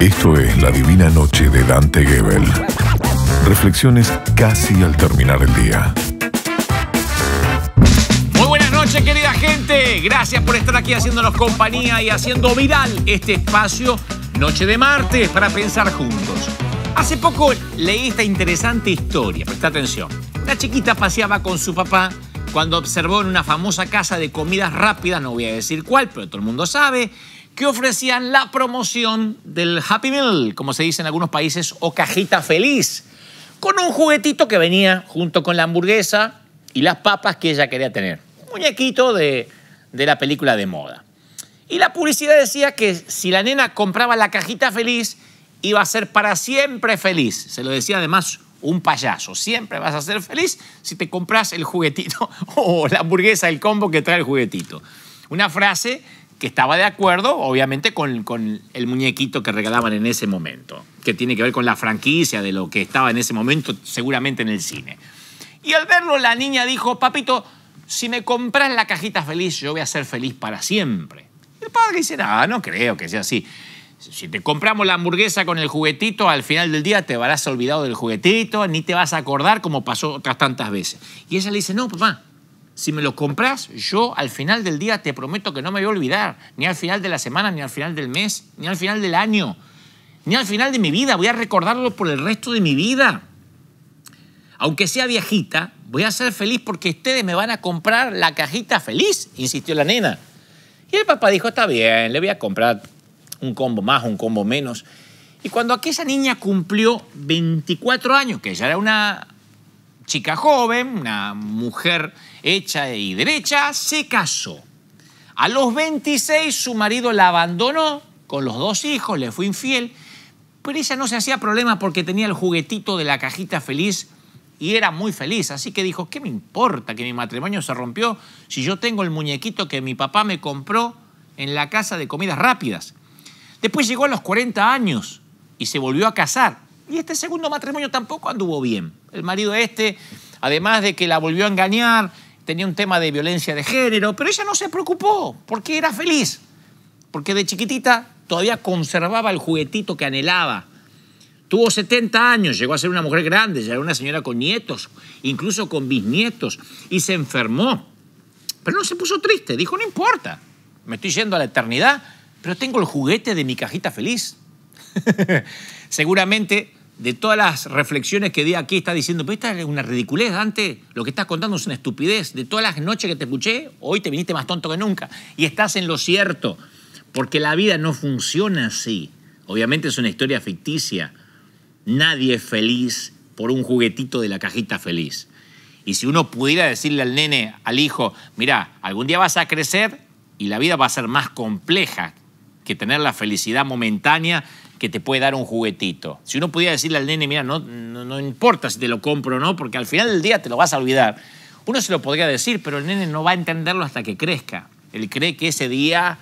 Esto es La Divina Noche de Dante Gebel. Reflexiones casi al terminar el día. Muy buenas noches, querida gente. Gracias por estar aquí haciéndonos compañía y haciendo viral este espacio Noche de Martes para pensar juntos. Hace poco leí esta interesante historia, presta atención. La chiquita paseaba con su papá cuando observó en una famosa casa de comidas rápidas, no voy a decir cuál, pero todo el mundo sabe, que ofrecían la promoción del Happy Meal, como se dice en algunos países, o cajita feliz, con un juguetito que venía junto con la hamburguesa y las papas que ella quería tener. Un muñequito de, la película de moda. Y la publicidad decía que si la nena compraba la cajita feliz, iba a ser para siempre feliz. Se lo decía además un payaso. Siempre vas a ser feliz si te compras el juguetito o la hamburguesa, el combo que trae el juguetito. Una frase que estaba de acuerdo, obviamente, con, el muñequito que regalaban en ese momento, que tiene que ver con la franquicia de lo que estaba en ese momento, seguramente en el cine. Y al verlo, la niña dijo, papito, si me compras la cajita feliz, yo voy a ser feliz para siempre. Y el padre dice, no, no creo que sea así. Si te compramos la hamburguesa con el juguetito, al final del día te habrás olvidado del juguetito, ni te vas a acordar como pasó otras tantas veces. Y ella le dice, no, papá, si me lo compras, yo al final del día te prometo que no me voy a olvidar, ni al final de la semana, ni al final del mes, ni al final del año, ni al final de mi vida. Voy a recordarlo por el resto de mi vida. Aunque sea viejita, voy a ser feliz porque ustedes me van a comprar la cajita feliz, insistió la nena. Y el papá dijo, está bien, le voy a comprar un combo más, un combo menos. Y cuando aquella niña cumplió 24 años, que ya era una chica joven, una mujer hecha y derecha, se casó. A los 26 su marido la abandonó con los dos hijos, le fue infiel, pero ella no se hacía problema porque tenía el juguetito de la cajita feliz y era muy feliz, así que dijo, ¿qué me importa que mi matrimonio se rompió si yo tengo el muñequito que mi papá me compró en la casa de comidas rápidas? Después llegó a los 40 años y se volvió a casar y este segundo matrimonio tampoco anduvo bien. El marido este, además de que la volvió a engañar, tenía un tema de violencia de género, pero ella no se preocupó porque era feliz, porque de chiquitita todavía conservaba el juguetito que anhelaba. Tuvo 70 años, llegó a ser una mujer grande, ya era una señora con nietos, incluso con bisnietos, y se enfermó. Pero no se puso triste, dijo, no importa, me estoy yendo a la eternidad, pero tengo el juguete de mi cajita feliz. Seguramente de todas las reflexiones que di aquí, está diciendo, pero esta es una ridiculez, Dante, lo que estás contando es una estupidez. De todas las noches que te escuché, hoy te viniste más tonto que nunca. Y estás en lo cierto, porque la vida no funciona así. Obviamente es una historia ficticia. Nadie es feliz por un juguetito de la cajita feliz. Y si uno pudiera decirle al nene, al hijo, mira, algún día vas a crecer y la vida va a ser más compleja que tener la felicidad momentánea que te puede dar un juguetito. Si uno pudiera decirle al nene, mira, no, no, importa si te lo compro o no, porque al final del día te lo vas a olvidar. Uno se lo podría decir, pero el nene no va a entenderlo hasta que crezca. Él cree que ese día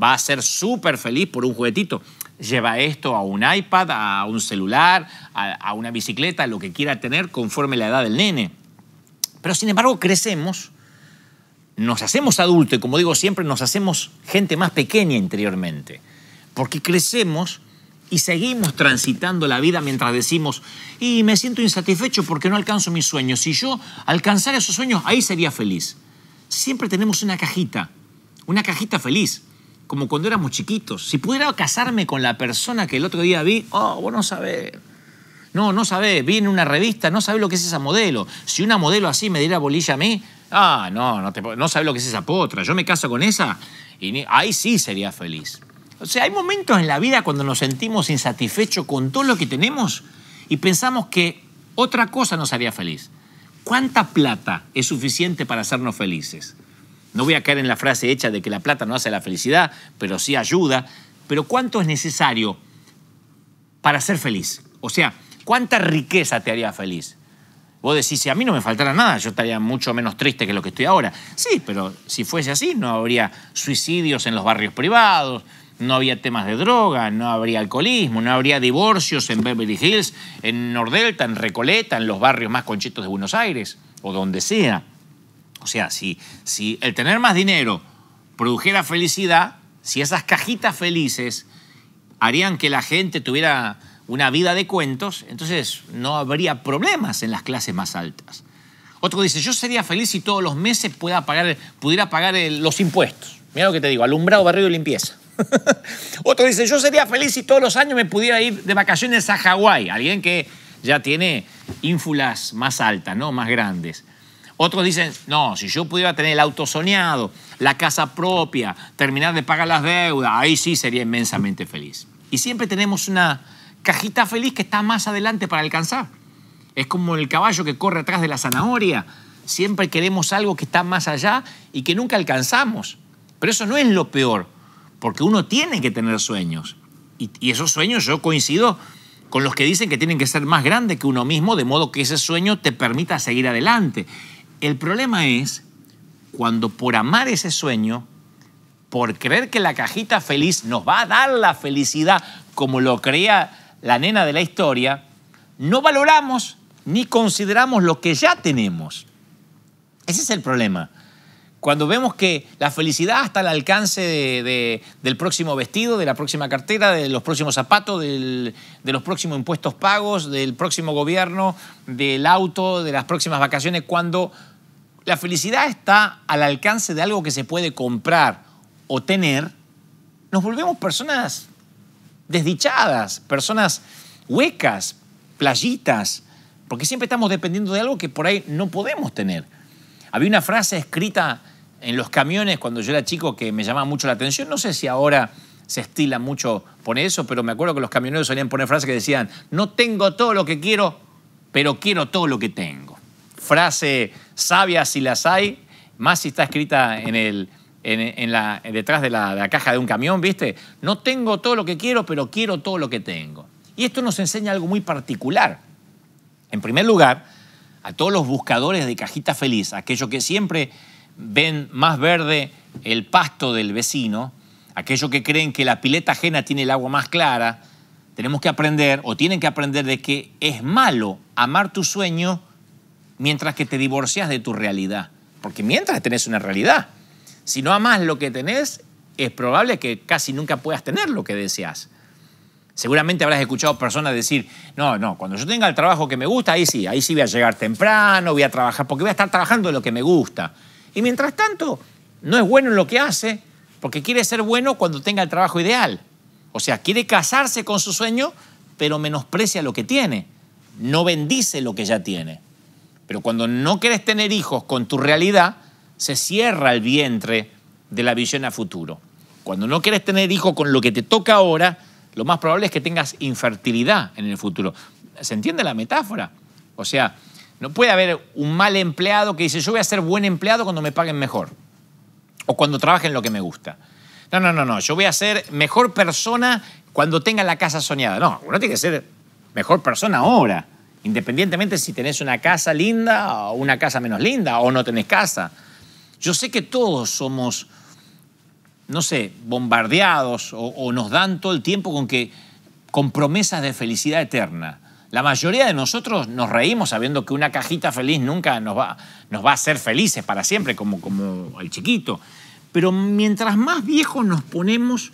va a ser súper feliz por un juguetito. Lleva esto a un iPad, a un celular, a, a una bicicleta, lo que quiera tener conforme la edad del nene. Pero sin embargo crecemos, nos hacemos adultos y como digo siempre, nos hacemos gente más pequeña interiormente. Porque crecemos y seguimos transitando la vida mientras decimos, y me siento insatisfecho porque no alcanzo mis sueños. Si yo alcanzara esos sueños, ahí sería feliz. Siempre tenemos una cajita, una cajita feliz, como cuando éramos chiquitos. Si pudiera casarme con la persona que el otro día vi, oh, vos no sabés. No, no sabés, vi en una revista, no sabés lo que es esa modelo. Si una modelo así me diera bolilla a mí, ah, no, no, te, no sabés lo que es esa potra. Yo me caso con esa y ahí sí sería feliz. O sea, hay momentos en la vida cuando nos sentimos insatisfechos con todo lo que tenemos y pensamos que otra cosa nos haría feliz. ¿Cuánta plata es suficiente para hacernos felices? No voy a caer en la frase hecha de que la plata no hace la felicidad, pero sí ayuda. Pero ¿cuánto es necesario para ser feliz? O sea, ¿cuánta riqueza te haría feliz? Vos decís, si a mí no me faltara nada, yo estaría mucho menos triste que lo que estoy ahora. Sí, pero si fuese así, no habría suicidios en los barrios privados, no había temas de droga, no habría alcoholismo, no habría divorcios en Beverly Hills, en Nordelta, en Recoleta, en los barrios más conchitos de Buenos Aires o donde sea. O sea, si, el tener más dinero produjera felicidad, si esas cajitas felices harían que la gente tuviera una vida de cuentos, entonces no habría problemas en las clases más altas. Otro dice, yo sería feliz si todos los meses pudiera pagar eh, los impuestos. Mira lo que te digo, alumbrado, barrio y limpieza. Otro dice, yo sería feliz si todos los años me pudiera ir de vacaciones a Hawái. Alguien que ya tiene ínfulas más altas, ¿no? Más grandes. Otros dicen, no, si yo pudiera tener el auto soñado, la casa propia, terminar de pagar las deudas, ahí sí sería inmensamente feliz. Y siempre tenemos una cajita feliz que está más adelante para alcanzar. Es como el caballo que corre atrás de la zanahoria. Siempre queremos algo que está más allá y que nunca alcanzamos. Pero eso no es lo peor porque uno tiene que tener sueños. Y, esos sueños yo coincido con los que dicen que tienen que ser más grandes que uno mismo, de modo que ese sueño te permita seguir adelante. El problema es cuando por amar ese sueño, por creer que la cajita feliz nos va a dar la felicidad como lo creía la nena de la historia, no valoramos ni consideramos lo que ya tenemos. Ese es el problema. Cuando vemos que la felicidad está al alcance del próximo vestido, de la próxima cartera, de los próximos zapatos, de los próximos impuestos pagos, del próximo gobierno, del auto, de las próximas vacaciones, cuando la felicidad está al alcance de algo que se puede comprar o tener, nos volvemos personas desdichadas, personas huecas, playitas, porque siempre estamos dependiendo de algo que por ahí no podemos tener. Había una frase escrita en los camiones cuando yo era chico que me llamaba mucho la atención. No sé si ahora se estila mucho poner eso, pero me acuerdo que los camioneros solían poner frases que decían, no tengo todo lo que quiero, pero quiero todo lo que tengo. Frase sabia si las hay, más si está escrita en el, en, detrás de la, la, caja de un camión, ¿viste? No tengo todo lo que quiero, pero quiero todo lo que tengo. Y esto nos enseña algo muy particular. En primer lugar, a todos los buscadores de cajita feliz, aquellos que siempre ven más verde el pasto del vecino, aquellos que creen que la pileta ajena tiene el agua más clara, tenemos que aprender o tienen que aprender de que es malo amar tu sueño mientras que te divorcias de tu realidad. Porque mientras tenés una realidad, si no amas lo que tenés, es probable que casi nunca puedas tener lo que deseas. Seguramente habrás escuchado personas decir, no, no, cuando yo tenga el trabajo que me gusta, ahí sí, ahí sí voy a llegar temprano, voy a trabajar, porque voy a estar trabajando en lo que me gusta. Y mientras tanto, no es bueno en lo que hace, porque quiere ser bueno cuando tenga el trabajo ideal. O sea, quiere casarse con su sueño, pero menosprecia lo que tiene, no bendice lo que ya tiene. Pero cuando no quieres tener hijos con tu realidad, se cierra el vientre de la visión a futuro. Cuando no quieres tener hijos con lo que te toca ahora, lo más probable es que tengas infertilidad en el futuro. ¿Se entiende la metáfora? O sea, no puede haber un mal empleado que dice, yo voy a ser buen empleado cuando me paguen mejor o cuando trabajen lo que me gusta. No, no, no, no, yo voy a ser mejor persona cuando tenga la casa soñada. No, uno tiene que ser mejor persona ahora, independientemente si tenés una casa linda o una casa menos linda o no tenés casa. Yo sé que todos somos no sé, bombardeados o, nos dan todo el tiempo con, que, promesas de felicidad eterna. La mayoría de nosotros nos reímos sabiendo que una cajita feliz nunca nos va, a hacer felices para siempre, como, como el chiquito. Pero mientras más viejos nos ponemos,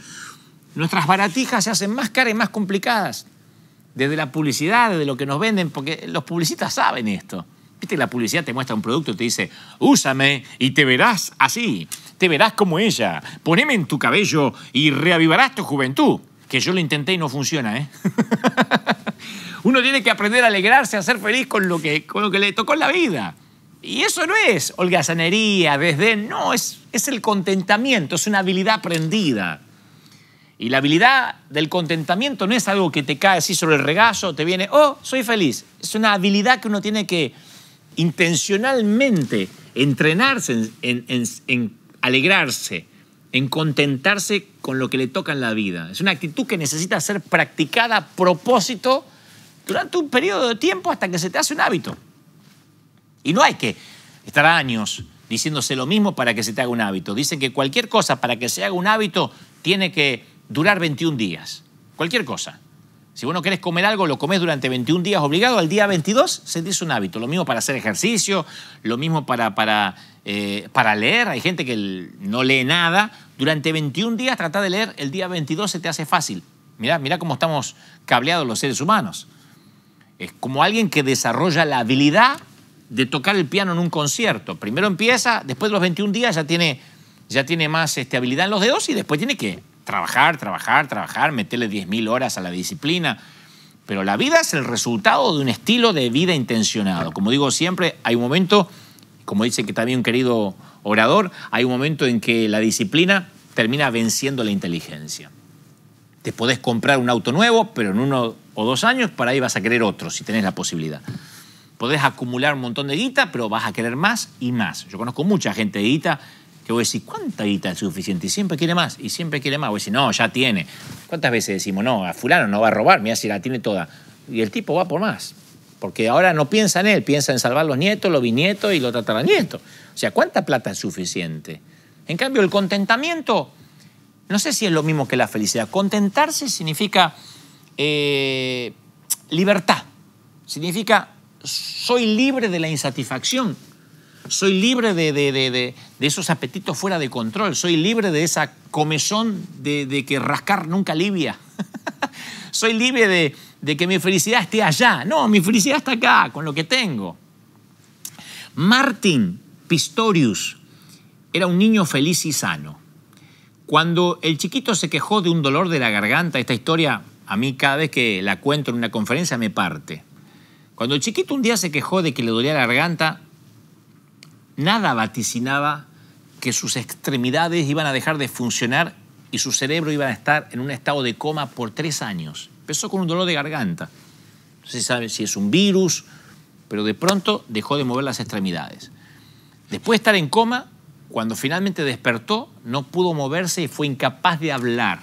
nuestras baratijas se hacen más caras y más complicadas. Desde la publicidad, desde lo que nos venden, porque los publicistas saben esto la publicidad te muestra un producto y te dice, úsame y te verás así, te verás como ella, poneme en tu cabello y reavivarás tu juventud. Que yo lo intenté y no funciona, ¿eh? Uno tiene que aprender a alegrarse, a ser feliz con lo que, con lo que le tocó en la vida. Y eso no es holgazanería, desdén, no, es, es el contentamiento, es una habilidad aprendida. Y la habilidad del contentamiento no es algo que te cae así sobre el regazo, te viene, oh, soy feliz. Es una habilidad que uno tiene que, intencionalmente entrenarse en, alegrarse, en contentarse con lo que le toca en la vida. Es una actitud que necesita ser practicada a propósito durante un periodo de tiempo hasta que se te hace un hábito. Y no hay que estar años diciéndose lo mismo para que se te haga un hábito. Dicen que cualquier cosa para que se haga un hábito tiene que durar 21 días. Cualquier cosa. Si vos no querés comer algo, lo comes durante 21 días obligado, al día 22 se dice un hábito. Lo mismo para hacer ejercicio, lo mismo para, para, eh, para leer. Hay gente que no lee nada. Durante 21 días trata de leer, el día 22 se te hace fácil. Mirá, cómo estamos cableados los seres humanos. Es como alguien que desarrolla la habilidad de tocar el piano en un concierto. Primero empieza, después de los 21 días ya tiene, ya tiene más este, habilidad en los dedos y después tiene que trabajar, trabajar, trabajar, meterle 10.000 horas a la disciplina. Pero la vida es el resultado de un estilo de vida intencionado. Como digo siempre, hay un momento, como dice que también un querido orador, hay un momento en que la disciplina termina venciendo la inteligencia. Te podés comprar un auto nuevo, pero en uno o dos años para ahí vas a querer otro, si tenés la posibilidad. Podés acumular un montón de guita, pero vas a querer más y más. Yo conozco mucha gente de guita voy a decir ¿cuánta guita es suficiente? Y siempre quiere más, y siempre quiere más. a decir no, ya tiene. ¿Cuántas veces decimos, no, a fulano no va a robar, mira si la tiene toda? Y el tipo va por más. Porque ahora no piensa en él, piensa en salvar los nietos, los bisnietos y los tataranietos. O sea, ¿cuánta plata es suficiente? En cambio, el contentamiento, no sé si es lo mismo que la felicidad. Contentarse significa eh, libertad. Significa soy libre de la insatisfacción soy libre de, esos apetitos fuera de control, soy libre de esa comezón de, que rascar nunca alivia, soy libre de que mi felicidad esté allá, no, mi felicidad está acá, con lo que tengo. Martin Pistorius era un niño feliz y sano. Cuando el chiquito se quejó de un dolor de la garganta, esta historia a mí cada vez que la cuento en una conferencia me parte. Cuando el chiquito un día se quejó de que le dolía la garganta, nada vaticinaba que sus extremidades iban a dejar de funcionar y su cerebro iba a estar en un estado de coma por tres años. Empezó con un dolor de garganta. No se sabe si es un virus, pero de pronto dejó de mover las extremidades. Después de estar en coma, cuando finalmente despertó, no pudo moverse y fue incapaz de hablar.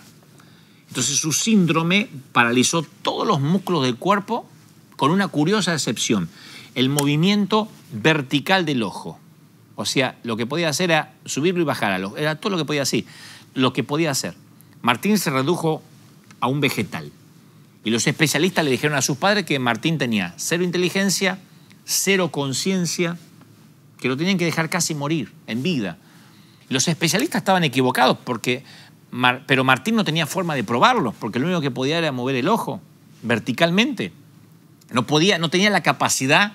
Entonces su síndrome paralizó todos los músculos del cuerpo con una curiosa excepción, el movimiento vertical del ojo. O sea, lo que podía hacer era subirlo y bajarlo. Era todo lo que podía hacer. Lo que podía hacer. Martín se redujo a un vegetal. Y los especialistas le dijeron a sus padres que Martín tenía cero inteligencia, cero conciencia, que lo tenían que dejar casi morir en vida. Los especialistas estaban equivocados porque pero Martín no tenía forma de probarlo, porque lo único que podía era mover el ojo verticalmente. No podía, no tenía la capacidad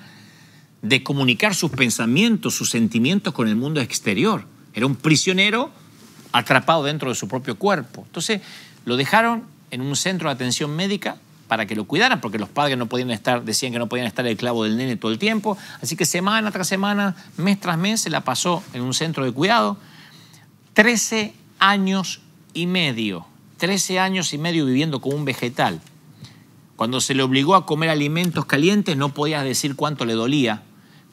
de comunicar sus pensamientos, sus sentimientos con el mundo exterior. Era un prisionero atrapado dentro de su propio cuerpo. Entonces lo dejaron en un centro de atención médica para que lo cuidaran, porque los padres no podían estar, decían que no podían estar el clavo del nene todo el tiempo. Así que semana tras semana, mes tras mes, se la pasó en un centro de cuidado. Trece años y medio, trece años y medio viviendo como un vegetal. Cuando se le obligó a comer alimentos calientes no podía decir cuánto le dolía,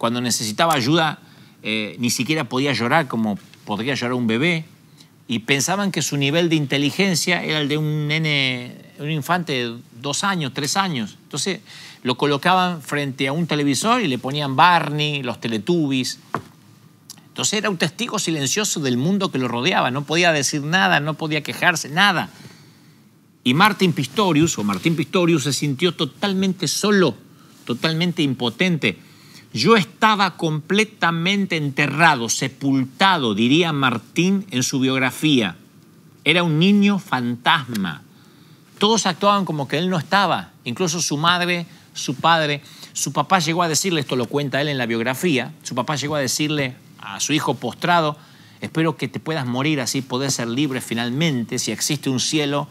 cuando necesitaba ayuda, eh, ni siquiera podía llorar como podría llorar un bebé. Y pensaban que su nivel de inteligencia era el de un nene, un infante de dos años, tres años. Entonces lo colocaban frente a un televisor y le ponían Barney, los Teletubbies. Entonces era un testigo silencioso del mundo que lo rodeaba, no podía decir nada, no podía quejarse, nada. Y Martin Pistorius, o Martín Pistorius, se sintió totalmente solo, totalmente impotente. Yo estaba completamente enterrado, sepultado, diría Martín en su biografía. Era un niño fantasma. Todos actuaban como que él no estaba, incluso su madre, su padre. Su papá llegó a decirle, esto lo cuenta él en la biografía, su papá llegó a decirle a su hijo postrado, espero que te puedas morir así, poder ser libre finalmente, si existe un cielo,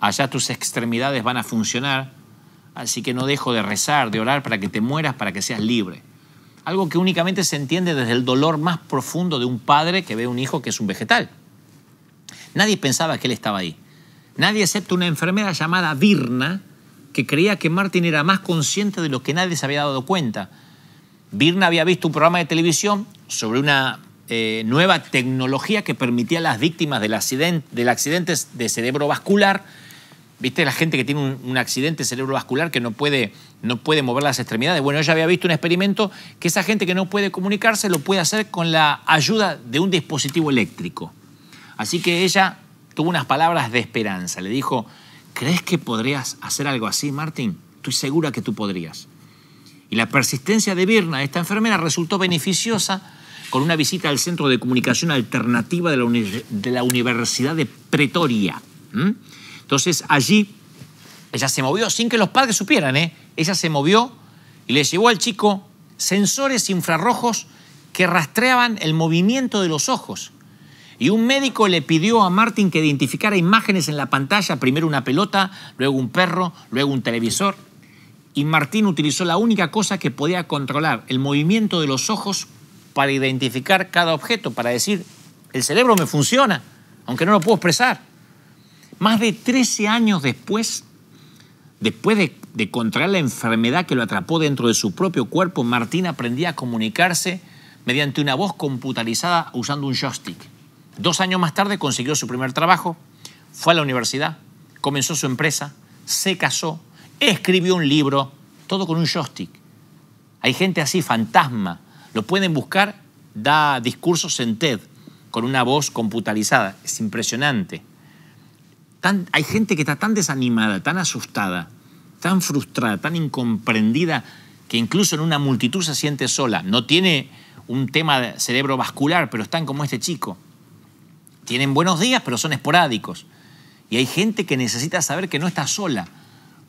allá tus extremidades van a funcionar. Así que no dejo de rezar, de orar para que te mueras, para que seas libre. Algo que únicamente se entiende desde el dolor más profundo de un padre que ve a un hijo que es un vegetal. Nadie pensaba que él estaba ahí. Nadie excepto una enfermera llamada Virna, que creía que Martin era más consciente de lo que nadie se había dado cuenta. Virna había visto un programa de televisión sobre una eh, nueva tecnología que permitía a las víctimas del accidente, del accidente de cerebro vascular ¿Viste la gente que tiene un, accidente cerebrovascular que no puede, no puede mover las extremidades? Bueno, ella había visto un experimento que esa gente que no puede comunicarse lo puede hacer con la ayuda de un dispositivo eléctrico. Así que ella tuvo unas palabras de esperanza. Le dijo, ¿crees que podrías hacer algo así, Martín? Estoy segura que tú podrías. Y la persistencia de Birna, esta enfermera, resultó beneficiosa con una visita al Centro de Comunicación Alternativa de la, Universidad de Pretoria. Entonces allí ella se movió sin que los padres supieran, ¿eh? Ella se movió y le llevó al chico sensores infrarrojos que rastreaban el movimiento de los ojos. Y un médico le pidió a Martín que identificara imágenes en la pantalla, primero una pelota, luego un perro, luego un televisor. Y Martín utilizó la única cosa que podía controlar, el movimiento de los ojos, para identificar cada objeto, para decir, el cerebro me funciona, aunque no lo puedo expresar. Más de 13 años después, después de, contraer la enfermedad que lo atrapó dentro de su propio cuerpo, Martín aprendía a comunicarse mediante una voz computarizada usando un joystick. Dos años más tarde consiguió su primer trabajo, fue a la universidad, comenzó su empresa, se casó, escribió un libro, todo con un joystick. Hay gente así, fantasma. Lo pueden buscar, da discursos en TED con una voz computarizada. Es impresionante hay gente que está tan desanimada, tan asustada, tan frustrada, tan incomprendida, que incluso en una multitud se siente sola. No tiene un tema cerebrovascular, pero están como este chico. Tienen buenos días, pero son esporádicos. Y hay gente que necesita saber que no está sola,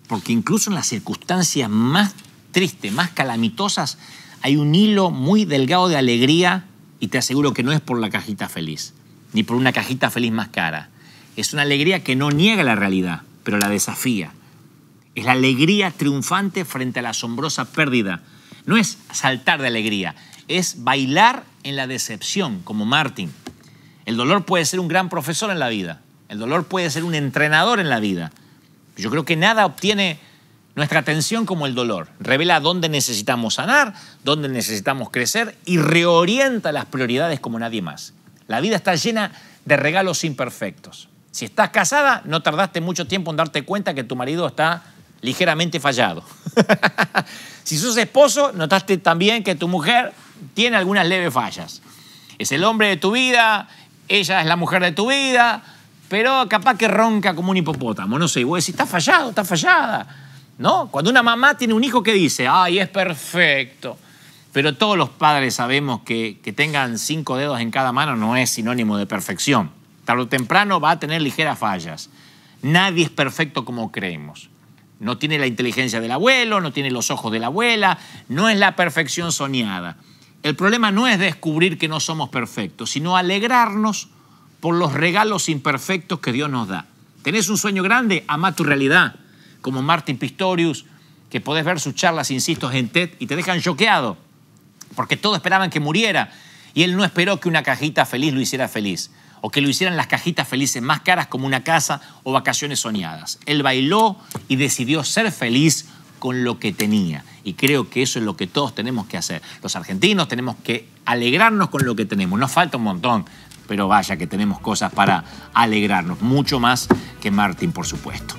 porque incluso en las circunstancias más tristes, más calamitosas, hay un hilo muy delgado de alegría y te aseguro que no es por la cajita feliz, ni por una cajita feliz más cara es una alegría que no niega la realidad, pero la desafía. Es la alegría triunfante frente a la asombrosa pérdida. No es saltar de alegría, es bailar en la decepción, como Martin. El dolor puede ser un gran profesor en la vida, el dolor puede ser un entrenador en la vida. Yo creo que nada obtiene nuestra atención como el dolor. Revela dónde necesitamos sanar, dónde necesitamos crecer y reorienta las prioridades como nadie más. La vida está llena de regalos imperfectos. Si estás casada, no tardaste mucho tiempo en darte cuenta que tu marido está ligeramente fallado. si sos esposo, notaste también que tu mujer tiene algunas leves fallas. Es el hombre de tu vida, ella es la mujer de tu vida, pero capaz que ronca como un hipopótamo, no sé, y vos decís, está fallado, está fallada. ¿No? Cuando una mamá tiene un hijo que dice, ay, es perfecto. Pero todos los padres sabemos que, que tengan cinco dedos en cada mano no es sinónimo de perfección tarde o temprano va a tener ligeras fallas. Nadie es perfecto como creemos. No tiene la inteligencia del abuelo, no tiene los ojos de la abuela, no es la perfección soñada. El problema no es descubrir que no somos perfectos, sino alegrarnos por los regalos imperfectos que Dios nos da. ¿Tenés un sueño grande? Ama tu realidad. Como Martin Pistorius, que podés ver sus charlas, insisto, en TED y te dejan choqueado, porque todos esperaban que muriera y él no esperó que una cajita feliz lo hiciera feliz o que lo hicieran las cajitas felices más caras como una casa o vacaciones soñadas. Él bailó y decidió ser feliz con lo que tenía. Y creo que eso es lo que todos tenemos que hacer. Los argentinos tenemos que alegrarnos con lo que tenemos. Nos falta un montón, pero vaya que tenemos cosas para alegrarnos, mucho más que Martín, por supuesto.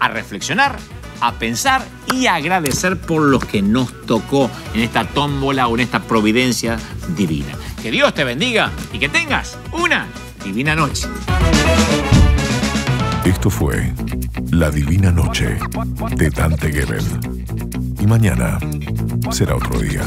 A reflexionar, a pensar y a agradecer por los que nos tocó en esta tómbola o en esta providencia divina. Que Dios te bendiga y que tengas una divina noche. Esto fue La Divina Noche de Dante Gebel. Y mañana será otro día.